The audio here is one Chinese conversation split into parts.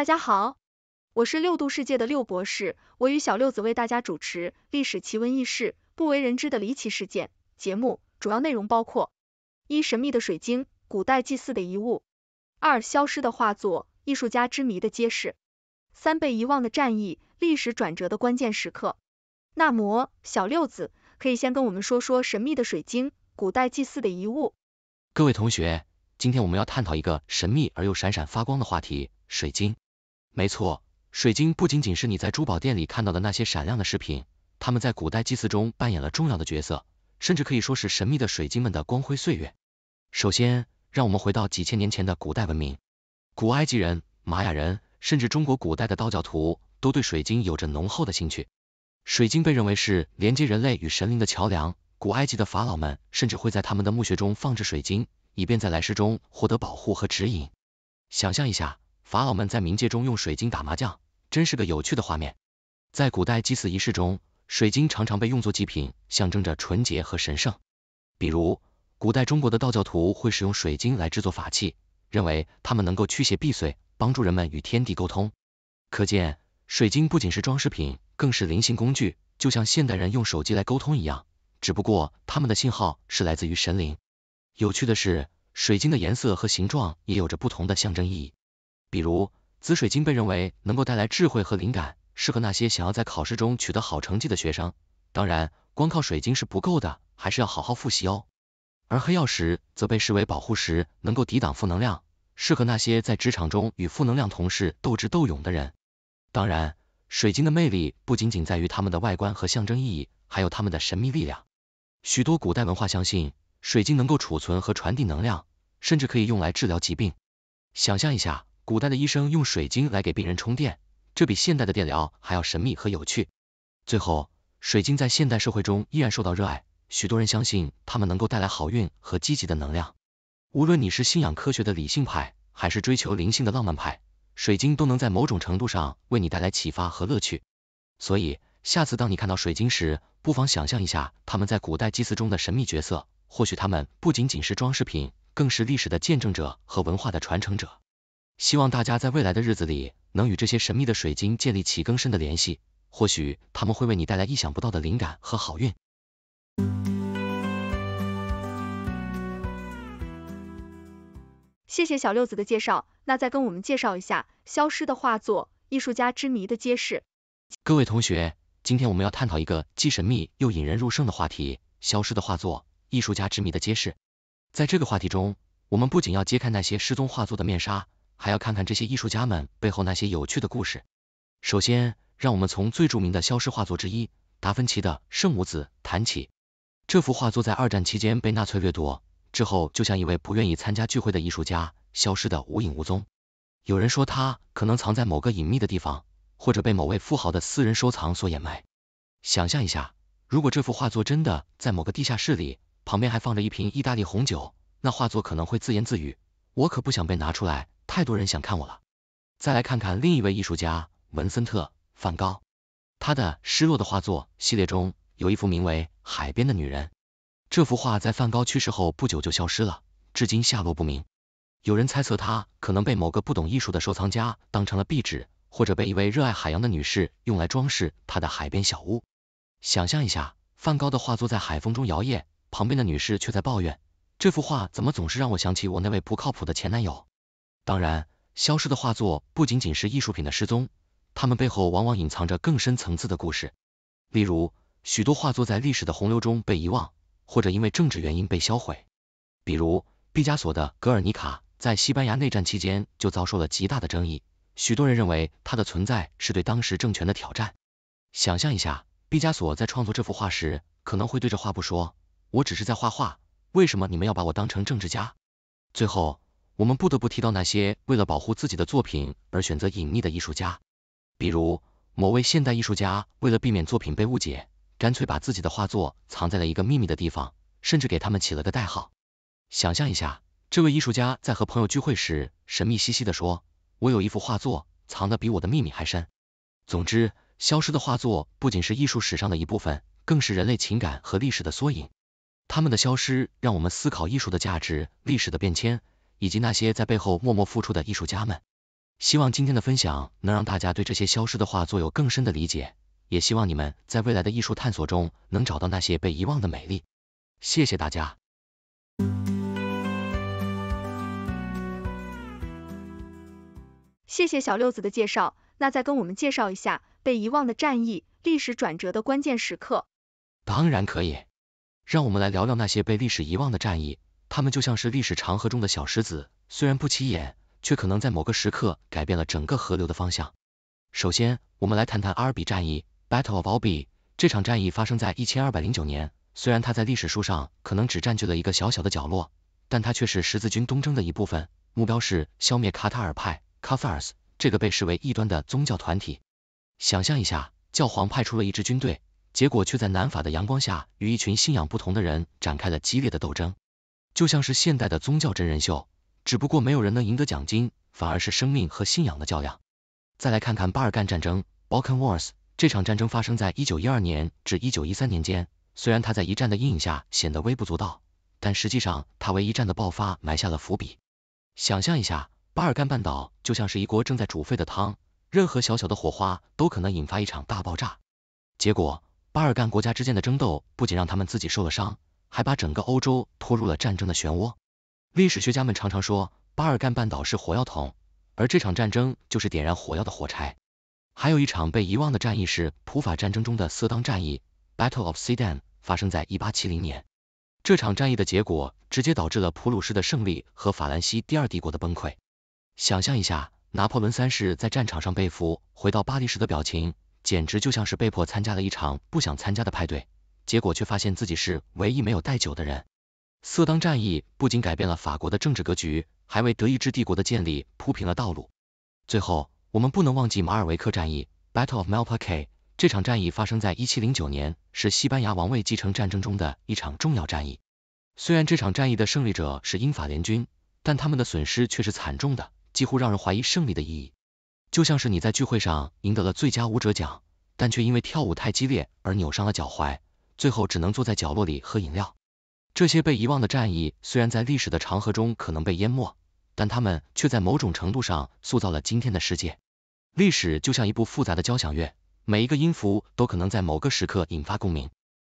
大家好，我是六度世界的六博士，我与小六子为大家主持历史奇闻异事、不为人知的离奇事件节目。主要内容包括：一、神秘的水晶，古代祭祀的遗物；二、消失的画作，艺术家之谜的揭示；三、被遗忘的战役，历史转折的关键时刻。那么，小六子，可以先跟我们说说神秘的水晶，古代祭祀的遗物。各位同学，今天我们要探讨一个神秘而又闪闪发光的话题——水晶。没错，水晶不仅仅是你在珠宝店里看到的那些闪亮的饰品，它们在古代祭祀中扮演了重要的角色，甚至可以说是神秘的水晶们的光辉岁月。首先，让我们回到几千年前的古代文明，古埃及人、玛雅人，甚至中国古代的道教徒，都对水晶有着浓厚的兴趣。水晶被认为是连接人类与神灵的桥梁，古埃及的法老们甚至会在他们的墓穴中放置水晶，以便在来世中获得保护和指引。想象一下。法老们在冥界中用水晶打麻将，真是个有趣的画面。在古代祭祀仪式中，水晶常常被用作祭品，象征着纯洁和神圣。比如，古代中国的道教徒会使用水晶来制作法器，认为它们能够驱邪避祟，帮助人们与天地沟通。可见，水晶不仅是装饰品，更是灵性工具，就像现代人用手机来沟通一样，只不过他们的信号是来自于神灵。有趣的是，水晶的颜色和形状也有着不同的象征意义。比如，紫水晶被认为能够带来智慧和灵感，适合那些想要在考试中取得好成绩的学生。当然，光靠水晶是不够的，还是要好好复习哦。而黑曜石则被视为保护石，能够抵挡负能量，适合那些在职场中与负能量同事斗智斗勇的人。当然，水晶的魅力不仅仅在于它们的外观和象征意义，还有它们的神秘力量。许多古代文化相信，水晶能够储存和传递能量，甚至可以用来治疗疾病。想象一下。古代的医生用水晶来给病人充电，这比现代的电疗还要神秘和有趣。最后，水晶在现代社会中依然受到热爱，许多人相信它们能够带来好运和积极的能量。无论你是信仰科学的理性派，还是追求灵性的浪漫派，水晶都能在某种程度上为你带来启发和乐趣。所以，下次当你看到水晶时，不妨想象一下他们在古代祭祀中的神秘角色，或许它们不仅仅是装饰品，更是历史的见证者和文化的传承者。希望大家在未来的日子里能与这些神秘的水晶建立起更深的联系，或许他们会为你带来意想不到的灵感和好运。谢谢小六子的介绍，那再跟我们介绍一下消失的画作、艺术家之谜的揭示。各位同学，今天我们要探讨一个既神秘又引人入胜的话题——消失的画作、艺术家之谜的揭示。在这个话题中，我们不仅要揭开那些失踪画作的面纱。还要看看这些艺术家们背后那些有趣的故事。首先，让我们从最著名的消失画作之一——达芬奇的《圣母子》谈起。这幅画作在二战期间被纳粹掠夺，之后就像一位不愿意参加聚会的艺术家，消失的无影无踪。有人说他可能藏在某个隐秘的地方，或者被某位富豪的私人收藏所掩埋。想象一下，如果这幅画作真的在某个地下室里，旁边还放着一瓶意大利红酒，那画作可能会自言自语。我可不想被拿出来，太多人想看我了。再来看看另一位艺术家文森特·梵高，他的《失落的画作》系列中有一幅名为《海边的女人》。这幅画在梵高去世后不久就消失了，至今下落不明。有人猜测他可能被某个不懂艺术的收藏家当成了壁纸，或者被一位热爱海洋的女士用来装饰她的海边小屋。想象一下，梵高的画作在海风中摇曳，旁边的女士却在抱怨。这幅画怎么总是让我想起我那位不靠谱的前男友？当然，消失的画作不仅仅是艺术品的失踪，它们背后往往隐藏着更深层次的故事。例如，许多画作在历史的洪流中被遗忘，或者因为政治原因被销毁。比如，毕加索的《格尔尼卡》在西班牙内战期间就遭受了极大的争议，许多人认为它的存在是对当时政权的挑战。想象一下，毕加索在创作这幅画时，可能会对着画布说：“我只是在画画。”为什么你们要把我当成政治家？最后，我们不得不提到那些为了保护自己的作品而选择隐匿的艺术家，比如某位现代艺术家为了避免作品被误解，干脆把自己的画作藏在了一个秘密的地方，甚至给他们起了个代号。想象一下，这位艺术家在和朋友聚会时，神秘兮兮的说：“我有一幅画作，藏得比我的秘密还深。”总之，消失的画作不仅是艺术史上的一部分，更是人类情感和历史的缩影。他们的消失让我们思考艺术的价值、历史的变迁，以及那些在背后默默付出的艺术家们。希望今天的分享能让大家对这些消失的画作有更深的理解，也希望你们在未来的艺术探索中能找到那些被遗忘的美丽。谢谢大家。谢谢小六子的介绍，那再跟我们介绍一下被遗忘的战役、历史转折的关键时刻。当然可以。让我们来聊聊那些被历史遗忘的战役，他们就像是历史长河中的小石子，虽然不起眼，却可能在某个时刻改变了整个河流的方向。首先，我们来谈谈阿尔比战役 （Battle of Albi）。这场战役发生在一千二百零九年，虽然它在历史书上可能只占据了一个小小的角落，但它却是十字军东征的一部分，目标是消灭卡塔尔派 （Cathars） 这个被视为异端的宗教团体。想象一下，教皇派出了一支军队。结果却在南法的阳光下，与一群信仰不同的人展开了激烈的斗争，就像是现代的宗教真人秀，只不过没有人能赢得奖金，反而是生命和信仰的较量。再来看看巴尔干战争 （Balkan Wars），这场战争发生在一九一二年至一九一三年间，虽然它在一战的阴影下显得微不足道，但实际上它为一战的爆发埋下了伏笔。想象一下，巴尔干半岛就像是一锅正在煮沸的汤，任何小小的火花都可能引发一场大爆炸。结果。巴尔干国家之间的争斗不仅让他们自己受了伤，还把整个欧洲拖入了战争的漩涡。历史学家们常常说，巴尔干半岛是火药桶，而这场战争就是点燃火药的火柴。还有一场被遗忘的战役是普法战争中的色当战役 （Battle of Sedan），发生在一八七零年。这场战役的结果直接导致了普鲁士的胜利和法兰西第二帝国的崩溃。想象一下，拿破仑三世在战场上被俘，回到巴黎时的表情。简直就像是被迫参加了一场不想参加的派对，结果却发现自己是唯一没有带酒的人。色当战役不仅改变了法国的政治格局，还为德意志帝国的建立铺平了道路。最后，我们不能忘记马尔维克战役 （Battle of m a l p l a q u e 这场战役发生在一七零九年，是西班牙王位继承战争中的一场重要战役。虽然这场战役的胜利者是英法联军，但他们的损失却是惨重的，几乎让人怀疑胜利的意义。就像是你在聚会上赢得了最佳舞者奖，但却因为跳舞太激烈而扭伤了脚踝，最后只能坐在角落里喝饮料。这些被遗忘的战役虽然在历史的长河中可能被淹没，但他们却在某种程度上塑造了今天的世界。历史就像一部复杂的交响乐，每一个音符都可能在某个时刻引发共鸣。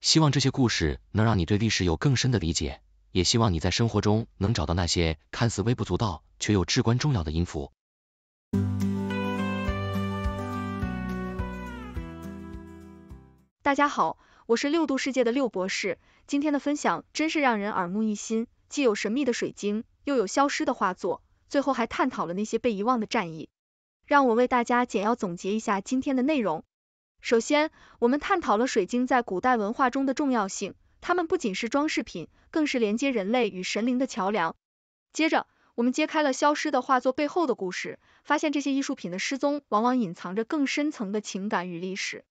希望这些故事能让你对历史有更深的理解，也希望你在生活中能找到那些看似微不足道却又至关重要的音符。大家好，我是六度世界的六博士。今天的分享真是让人耳目一新，既有神秘的水晶，又有消失的画作，最后还探讨了那些被遗忘的战役。让我为大家简要总结一下今天的内容。首先，我们探讨了水晶在古代文化中的重要性，它们不仅是装饰品，更是连接人类与神灵的桥梁。接着，我们揭开了消失的画作背后的故事，发现这些艺术品的失踪往往隐藏着更深层的情感与历史。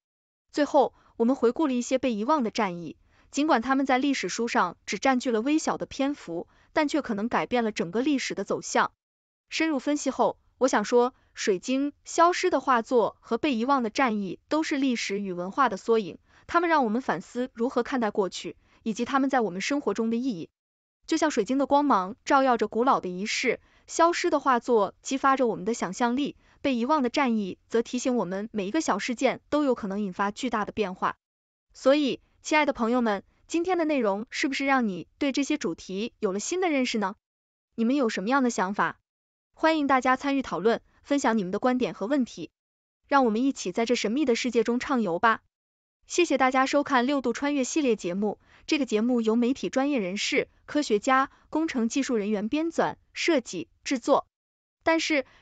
最后，我们回顾了一些被遗忘的战役，尽管他们在历史书上只占据了微小的篇幅，但却可能改变了整个历史的走向。深入分析后，我想说，水晶、消失的画作和被遗忘的战役都是历史与文化的缩影，它们让我们反思如何看待过去，以及他们在我们生活中的意义。就像水晶的光芒照耀着古老的仪式，消失的画作激发着我们的想象力。被遗忘的战役，则提醒我们每一个小事件都有可能引发巨大的变化。所以，亲爱的朋友们，今天的内容是不是让你对这些主题有了新的认识呢？你们有什么样的想法？欢迎大家参与讨论，分享你们的观点和问题。让我们一起在这神秘的世界中畅游吧！谢谢大家收看六度穿越系列节目。这个节目由媒体专业人士、科学家、工程技术人员编纂、设计、制作。但是。